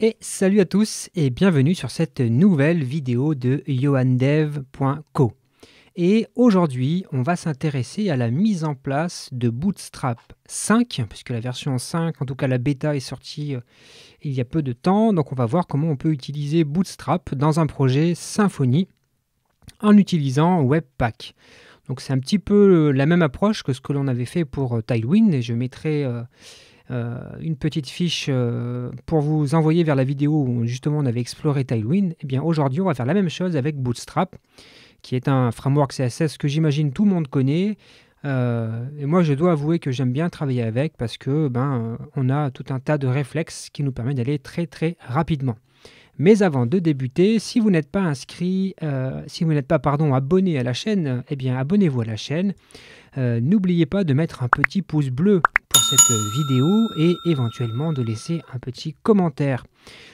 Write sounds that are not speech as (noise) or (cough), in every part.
Et salut à tous et bienvenue sur cette nouvelle vidéo de yoandev.co Et aujourd'hui, on va s'intéresser à la mise en place de Bootstrap 5, puisque la version 5, en tout cas la bêta, est sortie euh, il y a peu de temps. Donc on va voir comment on peut utiliser Bootstrap dans un projet Symfony en utilisant Webpack. Donc c'est un petit peu euh, la même approche que ce que l'on avait fait pour euh, Tailwind et je mettrai... Euh, une petite fiche euh, pour vous envoyer vers la vidéo où justement on avait exploré Tailwind, eh bien aujourd'hui on va faire la même chose avec Bootstrap, qui est un framework CSS que j'imagine tout le monde connaît. Euh, et moi, je dois avouer que j'aime bien travailler avec parce que ben, on a tout un tas de réflexes qui nous permettent d'aller très très rapidement. Mais avant de débuter, si vous n'êtes pas inscrit, si vous n'êtes pas pardon abonné à la chaîne, eh bien abonnez-vous à la chaîne. Euh, n'oubliez pas de mettre un petit pouce bleu pour cette vidéo et éventuellement de laisser un petit commentaire.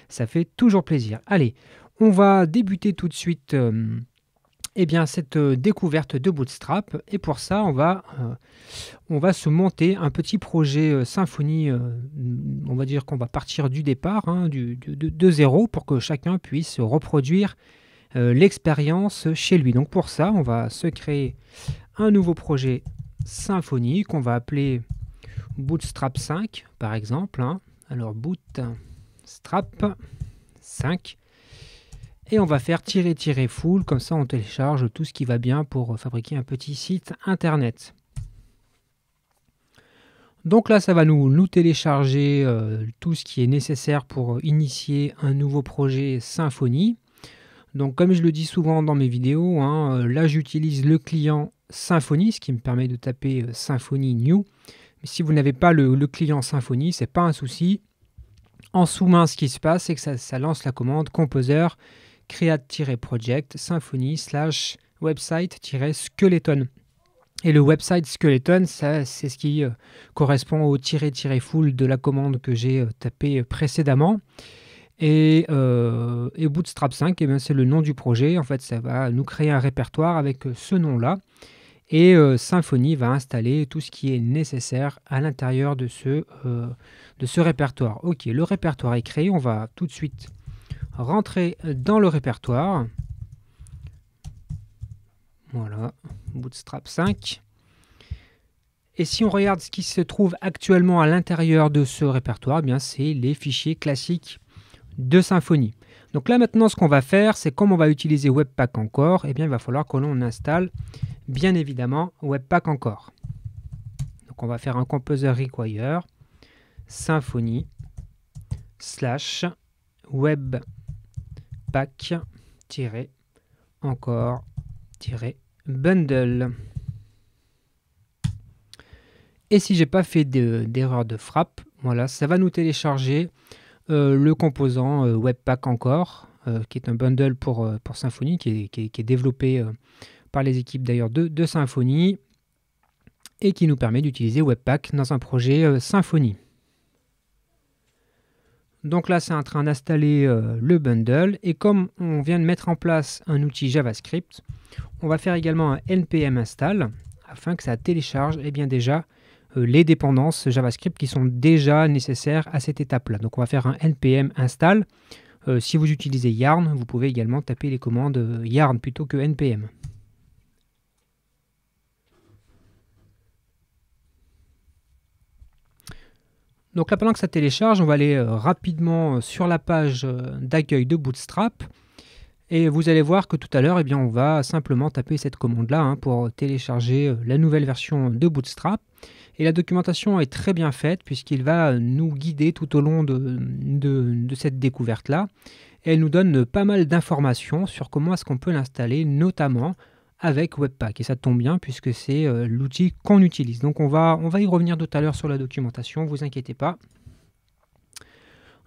Ça fait toujours plaisir. Allez, on va débuter tout de suite euh, eh bien, cette euh, découverte de Bootstrap. Et pour ça, on va, on va se monter un petit projet symphonie. on va dire qu'on va partir du départ, hein, du, de, zéro, pour que chacun puisse reproduire l'expérience chez lui. Donc pour ça, on va se créer un nouveau projet Symfony qu'on va appeler Bootstrap 5 par exemple. Hein. Alors Bootstrap 5 et on va faire tirer tirer full comme ça on télécharge tout ce qui va bien pour fabriquer un petit site internet. Donc là, ça va nous, nous télécharger euh, tout ce qui est nécessaire pour initier un nouveau projet Symfony. Donc comme je le dis souvent dans mes vidéos, hein, euh, là j'utilise le client Symfony, ce qui me permet de taper euh, Symfony New. Mais si vous n'avez pas le, client Symfony, c'est pas un souci. En sous-main, ce qui se passe, c'est que ça, lance la commande composer create-project symfony slash website-skeleton. Et le website skeleton, c'est ce qui euh, correspond au tiret-full de la commande que j'ai euh, tapé précédemment. Et, et, Bootstrap 5, eh ben, c'est le nom du projet. En fait, ça va nous créer un répertoire avec ce nom-là. Et euh, Symfony va installer tout ce qui est nécessaire à l'intérieur euh, de, ce, répertoire. Ok, le répertoire est créé, on va tout de suite rentrer dans le répertoire. Voilà, Bootstrap 5. Et si on regarde ce qui se trouve actuellement à l'intérieur de ce répertoire, eh bien c'est les fichiers classiques de Symfony. Donc là maintenant ce qu'on va faire, c'est comme on va utiliser Webpack encore, et eh bien il va falloir que l'on installe bien évidemment Webpack encore. Donc on va faire un composer require symfony slash webpack encore bundle. Et si j'ai pas fait d'erreur de frappe, voilà, ça va nous télécharger euh, le composant euh, Webpack encore, euh, qui est un bundle pour, pour Symfony, qui est, développé par les équipes d'ailleurs de, de Symfony et qui nous permet d'utiliser Webpack dans un projet Symfony. Donc là, c'est en train d'installer le bundle. Et comme on vient de mettre en place un outil JavaScript, on va faire également un npm install afin que ça télécharge et eh bien, déjà euh, les dépendances JavaScript qui sont déjà nécessaires à cette étape-là. Donc on va faire un npm install. Euh, si vous utilisez yarn, vous pouvez également taper les commandes euh, yarn plutôt que npm. Donc là, pendant que ça télécharge, on va aller rapidement sur la page d'accueil de Bootstrap. Et vous allez voir que tout à l'heure, eh bien, on va simplement taper cette commande-là hein, pour télécharger la nouvelle version de Bootstrap. Et la documentation est très bien faite puisqu'il va nous guider tout au long de, cette découverte-là. Elle nous donne pas mal d'informations sur comment est-ce qu'on peut l'installer, notamment avec Webpack. Et ça tombe bien puisque c'est euh, l'outil qu'on utilise. Donc on va, on va y revenir tout à l'heure sur la documentation, vous inquiétez pas.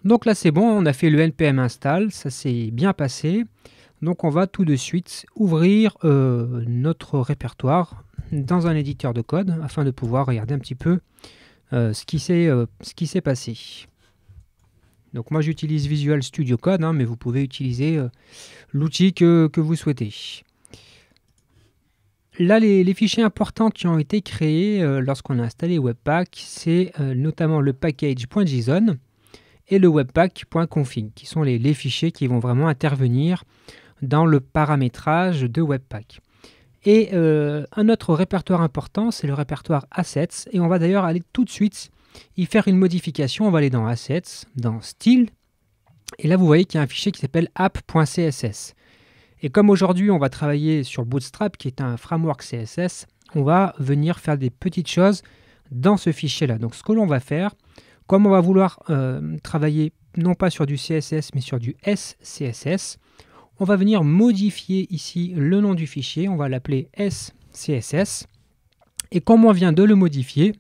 Donc là c'est bon, on a fait le npm install, ça s'est bien passé. Donc on va tout de suite ouvrir euh, notre répertoire dans un éditeur de code afin de pouvoir regarder un petit peu euh, euh, ce qui s'est passé. Donc moi j'utilise Visual Studio Code, hein, mais vous pouvez utiliser euh, l'outil que, vous souhaitez. Là, les, fichiers importants qui ont été créés lorsqu'on a installé Webpack, c'est notamment le package.json et le webpack.config, qui sont les, les, fichiers qui vont vraiment intervenir dans le paramétrage de Webpack. Et euh, un autre répertoire important, c'est le répertoire Assets. Et on va d'ailleurs aller tout de suite y faire une modification. On va aller dans Assets, dans Style. Et là, vous voyez qu'il y a un fichier qui s'appelle app.css. Et comme aujourd'hui, on va travailler sur Bootstrap, qui est un framework CSS, on va venir faire des petites choses dans ce fichier-là. Donc ce que l'on va faire, comme on va vouloir euh, travailler non pas sur du CSS, mais sur du SCSS, on va venir modifier ici le nom du fichier, on va l'appeler scss. Et comme on vient de le modifier,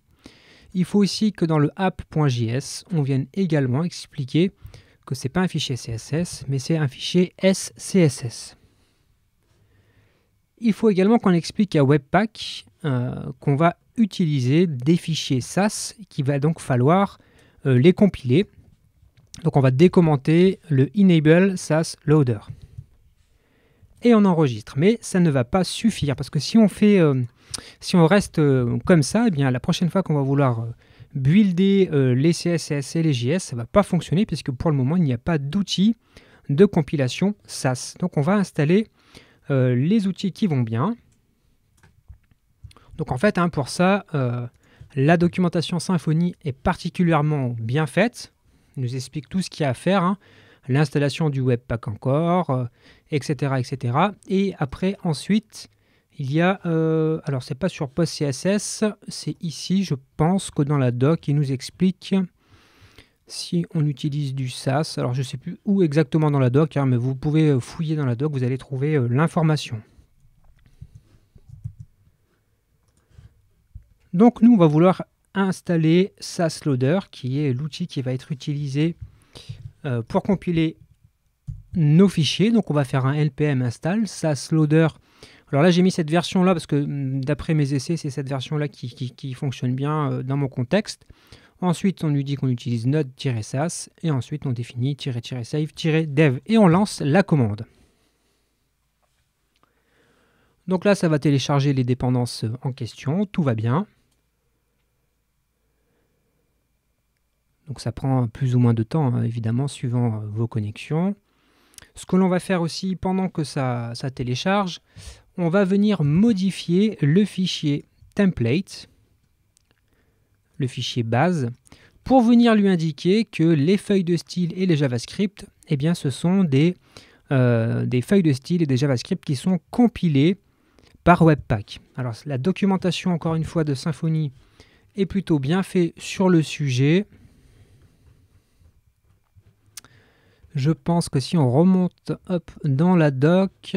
il faut aussi que dans le app.js, on vienne également expliquer que ce n'est pas un fichier CSS, mais c'est un fichier SCSS. Il faut également qu'on explique à Webpack euh, qu'on va utiliser des fichiers SAS, qu'il va donc falloir euh, les compiler. Donc on va décommenter le enable SAS loader et on enregistre. Mais ça ne va pas suffire parce que si on fait, euh, si on reste euh, comme ça, eh bien la prochaine fois qu'on va vouloir euh, builder les CSS et les JS, ça va pas fonctionner puisque pour le moment il n'y a pas d'outils de compilation SAS. Donc on va installer les outils qui vont bien. Donc en fait hein, pour ça, la documentation Symfony est particulièrement bien faite. nous explique tout ce qu'il y a à faire. Hein l'installation du Webpack encore, etc., euh, etc. Et après, ensuite, il y a, euh, alors c'est pas sur PostCSS, c'est ici, je pense que dans la doc, il nous explique si on utilise du SAS. Alors je sais plus où exactement dans la doc, hein, mais vous pouvez euh, fouiller dans la doc, vous allez trouver l'information. Donc nous, on va vouloir installer SAS Loader, qui est l'outil qui va être utilisé euh, pour compiler nos fichiers. Donc on va faire un lpm install sass-loader`. Alors là j'ai mis cette version là parce que mm, d'après mes essais c'est cette version là qui, fonctionne bien euh, dans mon contexte. Ensuite on lui dit qu'on utilise node-sas et ensuite on définit -save-dev et on lance la commande. Donc là ça va télécharger les dépendances euh, en question, tout va bien. Donc ça prend plus ou moins de temps, hein, évidemment, suivant euh, vos connexions. Ce que l'on va faire aussi pendant que ça, télécharge, on va venir modifier le fichier template, le fichier base, pour venir lui indiquer que les feuilles de style et les JavaScript, eh bien, ce sont des, euh, des feuilles de style et des JavaScript qui sont compilées par Webpack. Alors la documentation, encore une fois, de Symfony est plutôt bien faite sur le sujet. Je pense que si on remonte dans la doc,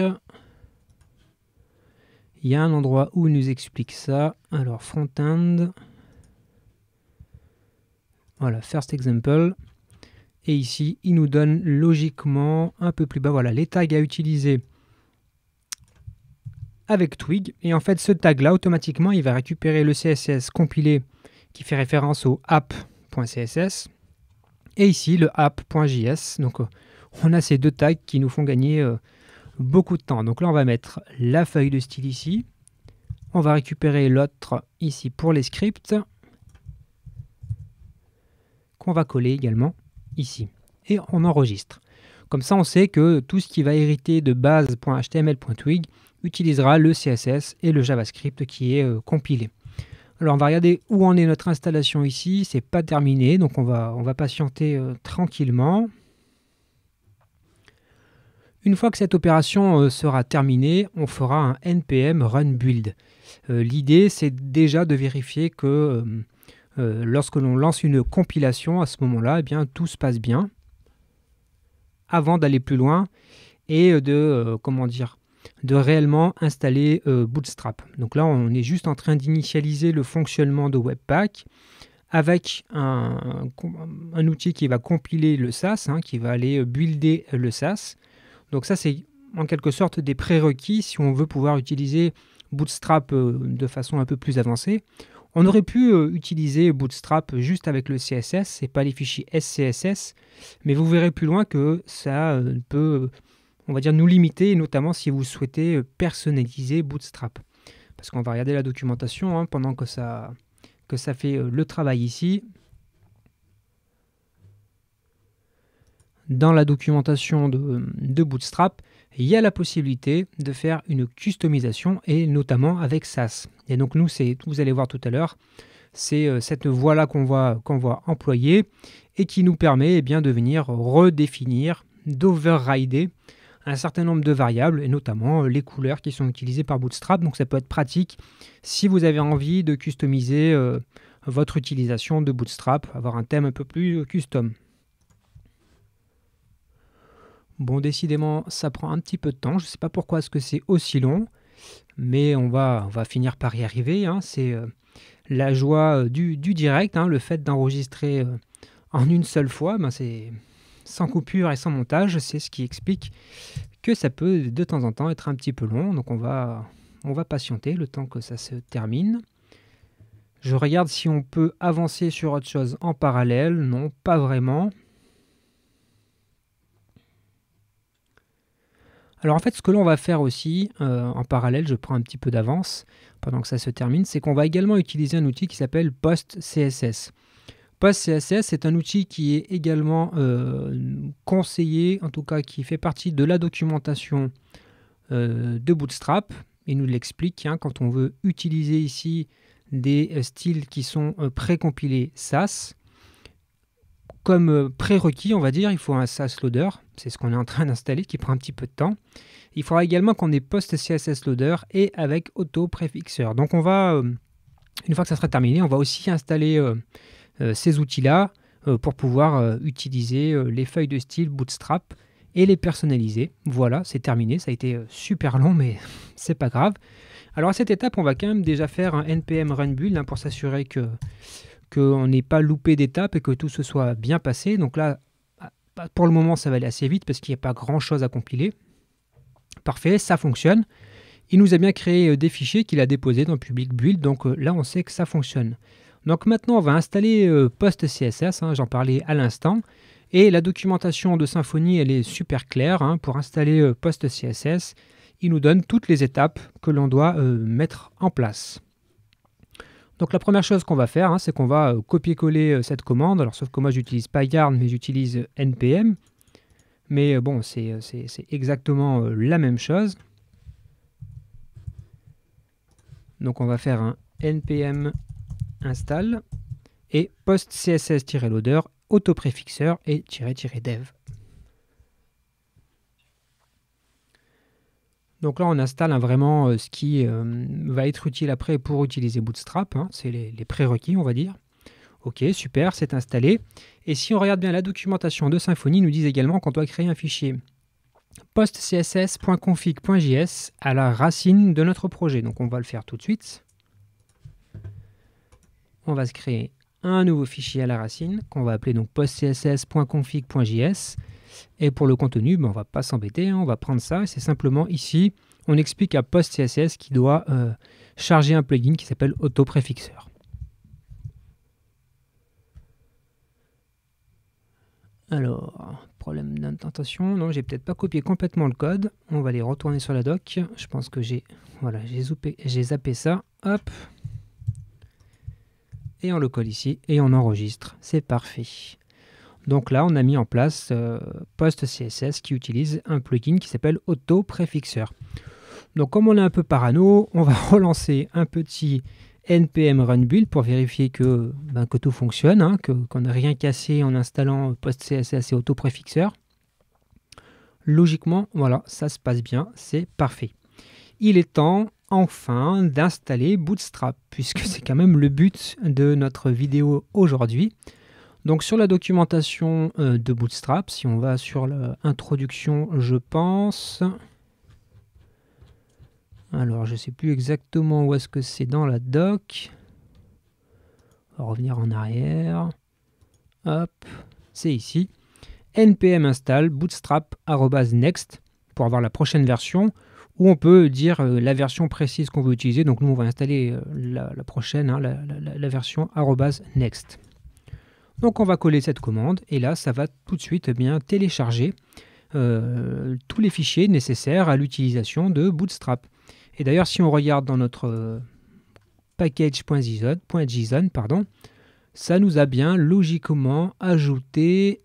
il y a un endroit où il nous explique ça. Alors, front-end. Voilà, first example. Et ici, il nous donne logiquement un peu plus bas. Voilà, les tags à utiliser avec Twig. Et en fait, ce tag-là, automatiquement, il va récupérer le CSS compilé qui fait référence au app.css et ici, le app.js. Donc, euh, on a ces deux tags qui nous font gagner euh, beaucoup de temps. Donc là, on va mettre la feuille de style ici. On va récupérer l'autre ici pour les scripts qu'on va coller également ici. Et on enregistre. Comme ça, on sait que tout ce qui va hériter de base.html.twig utilisera le CSS et le JavaScript qui est euh, compilé. Alors on va regarder où en est notre installation ici. C'est pas terminé, donc on va, on va patienter euh, tranquillement. Une fois que cette opération euh, sera terminée, on fera un npm run build. Euh, l'idée, c'est déjà de vérifier que lorsque l'on lance une compilation, à ce moment-là, eh bien, tout se passe bien avant d'aller plus loin et de comment dire de réellement installer euh, Bootstrap. Donc là, on est juste en train d'initialiser le fonctionnement de Webpack avec un, outil qui va compiler le SAS, hein, qui va aller euh, builder le SAS. Donc ça, c'est en quelque sorte des prérequis si on veut pouvoir utiliser Bootstrap euh, de façon un peu plus avancée. On aurait pu utiliser Bootstrap juste avec le CSS et pas les fichiers SCSS, mais vous verrez plus loin que ça peut on va dire, nous limiter, notamment si vous souhaitez euh, personnaliser Bootstrap. Parce qu'on va regarder la documentation hein, pendant que ça, que ça fait euh, le travail ici. Dans la documentation euh, de, Bootstrap, il y a la possibilité de faire une customisation et notamment avec SAS. Et donc nous, c'est, vous allez voir tout à l'heure, c'est cette voie-là qu'on voit qu'on employer et qui nous permet eh bien, de venir redéfinir, d'overrider un certain nombre de variables, et notamment euh, les couleurs qui sont utilisées par Bootstrap. Donc ça peut être pratique si vous avez envie de customiser euh, votre utilisation de Bootstrap, avoir un thème un peu plus euh, custom. Bon, décidément, ça prend un petit peu de temps. Je ne sais pas pourquoi est-ce que c'est aussi long, mais on va, on va finir par y arriver. Hein. C'est la joie du, du direct, hein, le fait d'enregistrer en une seule fois, ben, c'est sans coupure et sans montage. C'est ce qui explique que ça peut de temps en temps être un petit peu long. Donc on va, on va patienter le temps que ça se termine. Je regarde si on peut avancer sur autre chose en parallèle. Non, pas vraiment. Alors en fait, ce que l'on va faire aussi, euh, en parallèle, je prends un petit peu d'avance pendant que ça se termine, c'est qu'on va également utiliser un outil qui s'appelle PostCSS. Pass CSS, est un outil qui est également euh, conseillé, en tout cas qui fait partie de la documentation euh, de Bootstrap. Il nous l'explique hein, quand on veut utiliser ici des euh, styles qui sont précompilés SAS. Comme prérequis, on va dire, il faut un SAS loader. C'est ce qu'on est en train d'installer qui prend un petit peu de temps. Il faudra également qu'on ait post CSS loader et avec auto préfixeur. Donc on va, une fois que ça sera terminé, on va aussi installer euh, ces outils-là euh, pour pouvoir euh, utiliser les feuilles de style Bootstrap et les personnaliser. Voilà, c'est terminé. Ça a été super long, mais (laughs) c'est pas grave. Alors à cette étape, on va quand même déjà faire un NPM Run Build hein, pour s'assurer que qu'on n'ait pas loupé d'étape et que tout se soit bien passé. Donc là, ah, pour le moment, ça va aller assez vite parce qu'il n'y a pas grand-chose à compiler. Parfait, ça fonctionne. Il nous a bien créé des fichiers qu'il a déposés dans Public Build, donc là, on sait que ça fonctionne. Donc maintenant, on va installer euh, PostCSS, hein, j'en parlais à l'instant. Et la documentation de Symfony, elle est super claire. Hein. pour installer euh, PostCSS, il nous donne toutes les étapes que l'on doit euh, mettre en place. Donc la première chose qu'on va faire, hein, c'est qu'on va copier-coller cette commande. Alors sauf que moi, j'utilise pas Yarn, mais j'utilise NPM. Mais bon, c'est exactement la même chose. Donc on va faire un NPM install et postcss css loader autoprefixer et -dev. Donc là, on installe hein, vraiment euh, ce qui euh, va être utile après pour utiliser Bootstrap. Hein. c'est les, prérequis, on va dire. Ok, super, c'est installé. Et si on regarde bien la documentation de Symfony, nous disent également qu'on doit créer un fichier postcss.config.js à la racine de notre projet. Donc on va le faire tout de suite on va se créer un nouveau fichier à la racine qu'on va appeler donc postcss.config.js. Et pour le contenu, ben, on va pas s'embêter, hein, on va prendre ça. et C'est simplement ici, on explique à PostCSS qu'il doit euh, charger un plugin qui s'appelle AutoPrefixer. Alors, problème d'intentation, Non, j'ai peut-être pas copié complètement le code. On va aller retourner sur la doc. Je pense que j'ai voilà, j'ai zappé ça. Hop et on le colle ici et on enregistre. C'est parfait. Donc là, on a mis en place euh, PostCSS qui utilise un plugin qui s'appelle autoprefixer Donc comme on est un peu parano, on va (laughs) relancer un petit npm run build pour vérifier que, ben, tout fonctionne, hein, qu'on n'a rien cassé en installant PostCSS et Auto Logiquement, voilà, ça se passe bien, c'est parfait. Il est temps enfin d'installer Bootstrap, puisque c'est quand même le but de notre vidéo aujourd'hui. Donc sur la documentation euh, de Bootstrap, si on va sur l'introduction, je pense... Alors je ne sais plus exactement où est-ce que c'est dans la doc. On va revenir en arrière. Hop, c'est ici. npm install bootstrap.next pour avoir la prochaine version où on peut dire euh, la version précise qu'on veut utiliser. Donc nous, on va installer euh, la, prochaine, hein, la, version la, version next. Donc on va coller cette commande et là, ça va tout de suite eh bien télécharger euh, tous les fichiers nécessaires à l'utilisation de Bootstrap. Et d'ailleurs, si on regarde dans notre package.json, pardon, ça nous a bien logiquement ajouté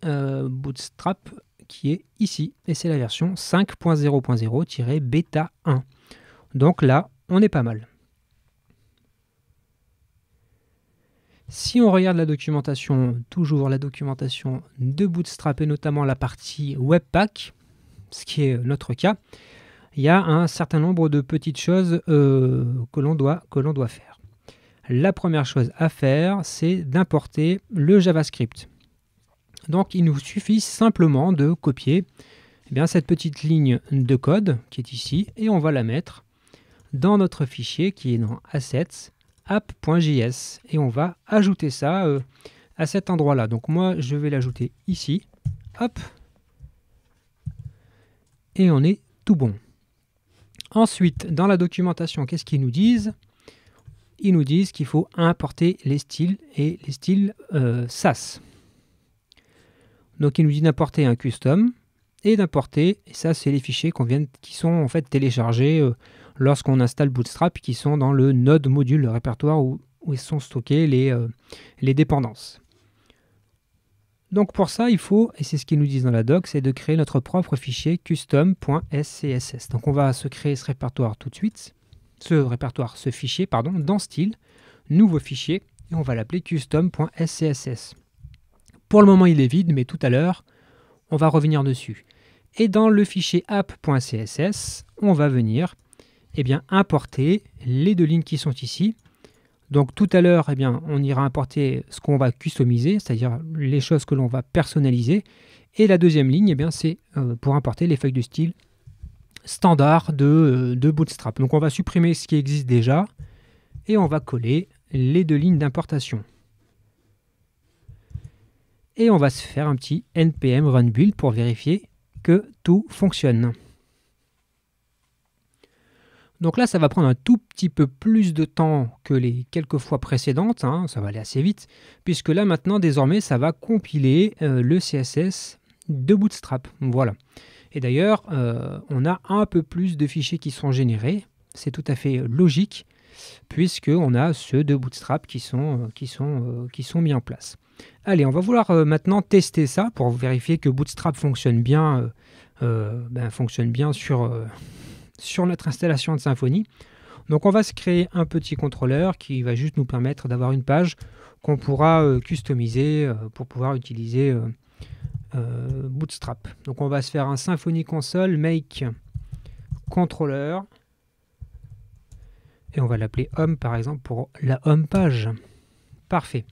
Bootstrap qui est ici, et c'est la version 5.0.0-beta 1. Donc là, on est pas mal. Si on regarde la documentation, toujours la documentation de Bootstrap et notamment la partie Webpack, ce qui est notre cas, il y a un certain nombre de petites choses euh, que l'on doit, doit faire. La première chose à faire, c'est d'importer le JavaScript. Donc il nous suffit simplement de copier eh bien, cette petite ligne de code qui est ici et on va la mettre dans notre fichier qui est dans assets app.js et on va ajouter ça euh, à cet endroit là. Donc moi je vais l'ajouter ici. Hop. Et on est tout bon. Ensuite, dans la documentation, qu'est-ce qu'ils nous disent Ils nous disent qu'il faut importer les styles et les styles euh, SAS. Donc il nous dit d'importer un custom et d'importer, et ça c'est les fichiers qui sont en fait téléchargés euh, lorsqu'on installe Bootstrap, qui sont dans le node module, le répertoire où, sont stockées les, euh, les dépendances. Donc pour ça, il faut, et c'est ce qu'ils nous disent dans la doc, c'est de créer notre propre fichier custom.scss. Donc on va se créer ce répertoire tout de suite, ce répertoire, ce fichier, pardon, dans style, nouveau fichier, et on va l'appeler custom.scss. Pour le moment, il est vide, mais tout à l'heure, on va revenir dessus. Et dans le fichier app.css, on va venir eh bien, importer les deux lignes qui sont ici. Donc tout à l'heure, eh bien, on ira importer ce qu'on va customiser, c'est-à-dire les choses que l'on va personnaliser. Et la deuxième ligne, eh bien, c'est euh, pour importer les feuilles de style standard euh, de Bootstrap. Donc on va supprimer ce qui existe déjà et on va coller les deux lignes d'importation et on va se faire un petit npm run build pour vérifier que tout fonctionne. Donc là, ça va prendre un tout petit peu plus de temps que les quelques fois précédentes, hein. ça va aller assez vite, puisque là maintenant, désormais, ça va compiler euh, le CSS de Bootstrap. Voilà. Et d'ailleurs, euh, on a un peu plus de fichiers qui sont générés, c'est tout à fait logique, puisque on a ceux de Bootstrap qui sont, euh, qui sont, qui sont mis en place. Allez, on va vouloir euh, maintenant tester ça pour vérifier que Bootstrap fonctionne bien, euh, euh, ben, fonctionne bien sur, notre installation de Symfony. Donc on va se créer un petit contrôleur qui va juste nous permettre d'avoir une page qu'on pourra customiser pour pouvoir utiliser Bootstrap. Donc on va se faire un Symfony console make Controller et on va l'appeler home par exemple pour la home page. Parfait.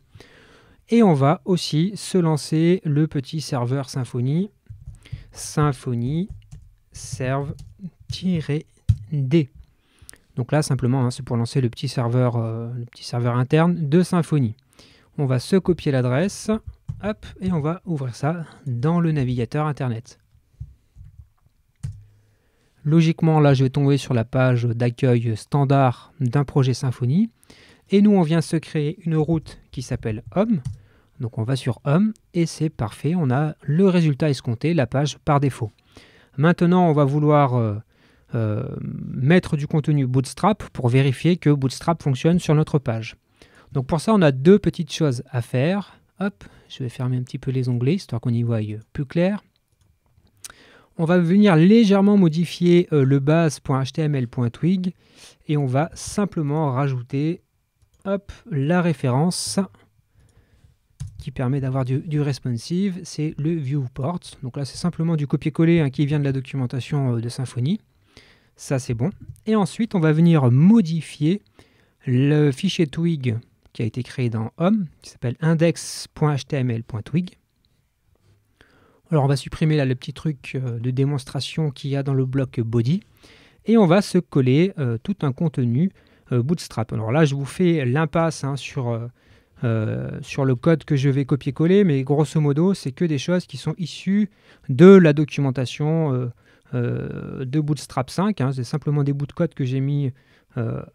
Et on va aussi se lancer le petit serveur Symfony. Symfony serve-d. Donc là, simplement, hein, c'est pour lancer le petit serveur, euh, le petit serveur interne de Symfony. On va se copier l'adresse, hop, et on va ouvrir ça dans le navigateur Internet. Logiquement, là, je vais tomber sur la page d'accueil standard d'un projet Symfony. Et nous, on vient se créer une route qui s'appelle Home. Donc on va sur Home et c'est parfait, on a le résultat escompté, la page par défaut. Maintenant, on va vouloir euh, euh, mettre du contenu Bootstrap pour vérifier que Bootstrap fonctionne sur notre page. Donc pour ça, on a deux petites choses à faire. Hop, je vais fermer un petit peu les onglets, histoire qu'on y voie plus clair. On va venir légèrement modifier euh, le base.html.twig et on va simplement rajouter hop, la référence qui permet d'avoir du, responsive, c'est le viewport. Donc là, c'est simplement du copier-coller hein, qui vient de la documentation euh, de Symfony. Ça, c'est bon. Et ensuite, on va venir modifier le fichier twig qui a été créé dans Home, qui s'appelle index.html.twig. Alors on va supprimer là le petit truc euh, de démonstration qu'il y a dans le bloc body et on va se coller euh, tout un contenu Bootstrap. Alors là je vous fais l'impasse hein, sur, euh, sur le code que je vais copier-coller, mais grosso modo, c'est que des choses qui sont issues de la documentation euh, euh, de Bootstrap 5. Hein. C'est simplement des bouts de code que j'ai mis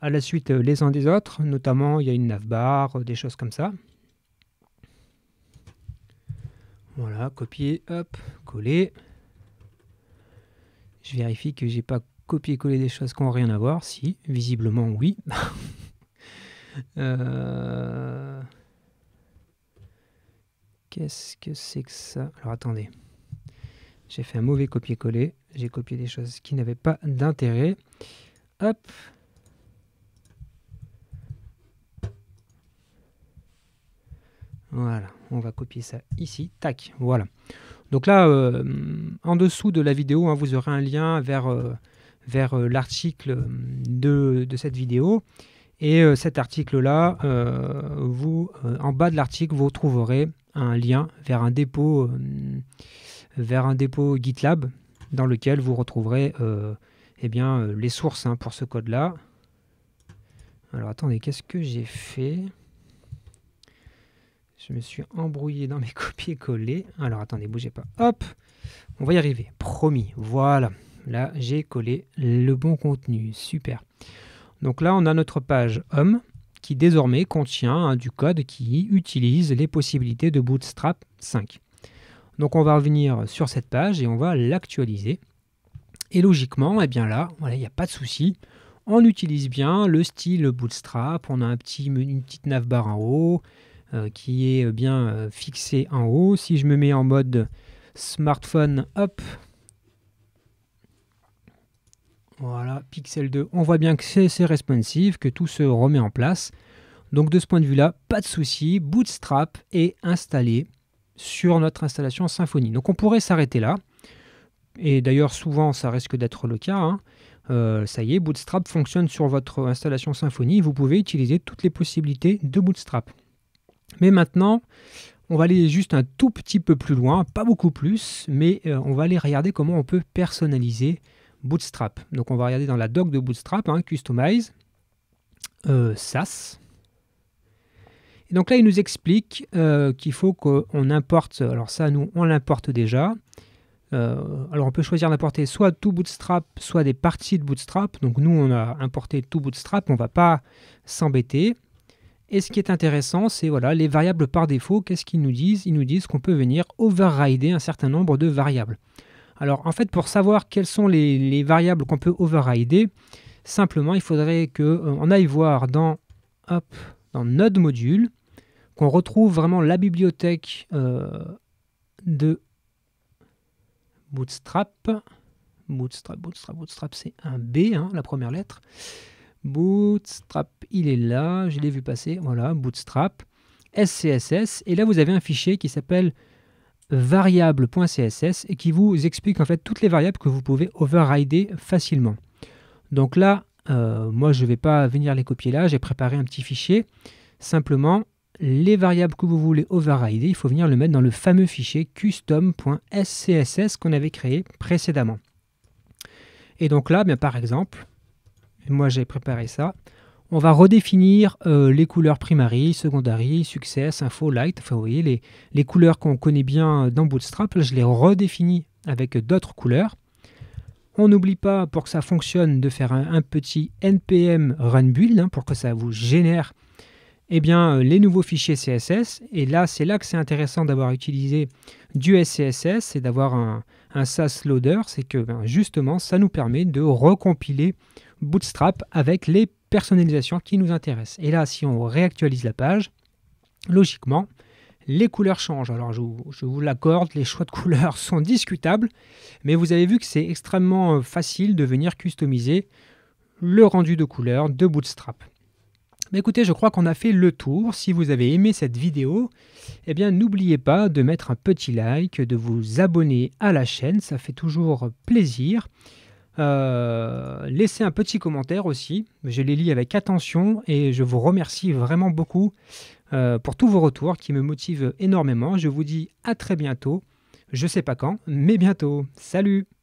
à la suite les uns des autres. Notamment, il y a une navbar, des choses comme ça. Voilà, copier, hop, coller. Je vérifie que j'ai pas copié-collé des choses qui n'ont rien à voir. Si, visiblement oui. (laughs) euh... Qu'est-ce que c'est que ça Alors attendez. J'ai fait un mauvais copier-coller. J'ai copié des choses qui n'avaient pas d'intérêt. Hop. Voilà, on va copier ça ici. Tac, voilà. Donc là, euh, en dessous de la vidéo, hein, vous aurez un lien vers, euh, vers euh, l'article de, de, cette vidéo. Et cet article-là, vous, en bas de l'article, vous trouverez un lien vers un dépôt, euh, vers un dépôt GitLab dans lequel vous retrouverez euh, eh bien, euh, les sources hein, pour ce code-là. Alors attendez, qu'est-ce que j'ai fait Je me suis embrouillé dans mes (laughs) copier-coller. Alors attendez, bougez pas. Hop On va y arriver, promis. Voilà. Là, j'ai collé le bon contenu. Super. Donc là, on a notre page homme qui désormais contient hein, du code qui utilise les possibilités de Bootstrap 5. Donc on va revenir sur cette page et on va l'actualiser. Et logiquement, eh bien là, il n'y a pas de souci. On utilise bien le style Bootstrap, on a un petit, une petite navbar en haut euh, qui est bien euh, fixée en haut. Si je me mets en mode smartphone, hop, voilà, Pixel 2, on voit bien que c'est responsive, que tout se remet en place. Donc de ce point de vue-là, pas de souci, Bootstrap est installé sur notre installation Symfony. Donc on pourrait s'arrêter là. Et d'ailleurs, souvent, ça risque d'être le cas. Hein. Euh, ça y est, Bootstrap fonctionne sur votre installation Symfony. Vous pouvez utiliser toutes les possibilités de Bootstrap. Mais maintenant, on va aller juste un tout petit peu plus loin, pas beaucoup plus, mais euh, on va aller regarder comment on peut personnaliser Bootstrap. Donc on va regarder dans la doc de Bootstrap, hein, Customize, euh, SAS. Et donc là, il nous explique euh, qu'il faut qu'on importe, alors ça, nous, on l'importe déjà. Euh, alors on peut choisir d'importer soit tout Bootstrap, soit des parties de Bootstrap. Donc nous, on a importé tout Bootstrap, on ne va pas s'embêter. Et ce qui est intéressant, c'est voilà, les variables par défaut, qu'est-ce qu'ils nous disent Ils nous disent qu'on peut venir overrider un certain nombre de variables. Alors en fait, pour savoir quelles sont les, variables qu'on peut overrider, simplement il faudrait qu'on euh, aille voir dans, hop, dans Node Module, qu'on retrouve vraiment la bibliothèque euh, de Bootstrap. Bootstrap, Bootstrap, Bootstrap, c'est un B, hein, la première lettre. Bootstrap, il est là, je l'ai vu passer, voilà, Bootstrap, SCSS, et là vous avez un fichier qui s'appelle variable.css et qui vous explique en fait toutes les variables que vous pouvez overrider facilement. Donc là, euh, moi je ne vais pas venir les copier là, j'ai préparé un petit fichier. Simplement, les variables que vous voulez overrider, il faut venir le mettre dans le fameux fichier custom.scss qu'on avait créé précédemment. Et donc là, ben, par exemple, moi j'ai préparé ça, on va redéfinir euh, les couleurs primary, secondary, success, info, light. Enfin, vous voyez, les, couleurs qu'on connaît bien euh, dans Bootstrap, je les redéfinis avec d'autres couleurs. On n'oublie pas, pour que ça fonctionne, de faire un, petit npm run build hein, pour que ça vous génère eh bien, euh, les nouveaux fichiers CSS. Et là, c'est là que c'est intéressant d'avoir utilisé du SCSS et d'avoir un, un SAS loader, c'est que ben, justement ça nous permet de recompiler Bootstrap avec les personnalisations qui nous intéressent. Et là, si on réactualise la page, logiquement, les couleurs changent. Alors je vous l'accorde, les choix de couleurs (laughs) sont discutables, mais vous avez vu que c'est extrêmement euh, facile de venir customiser le rendu de couleurs de Bootstrap écoutez, je crois qu'on a fait le tour. Si vous avez aimé cette vidéo, eh bien n'oubliez pas de mettre un petit like, de vous abonner à la chaîne, ça fait toujours plaisir. Euh, laissez un petit commentaire aussi, je les lis avec attention et je vous remercie vraiment beaucoup euh, pour tous vos retours qui me motivent énormément. Je vous dis à très bientôt, je sais pas quand, mais bientôt. Salut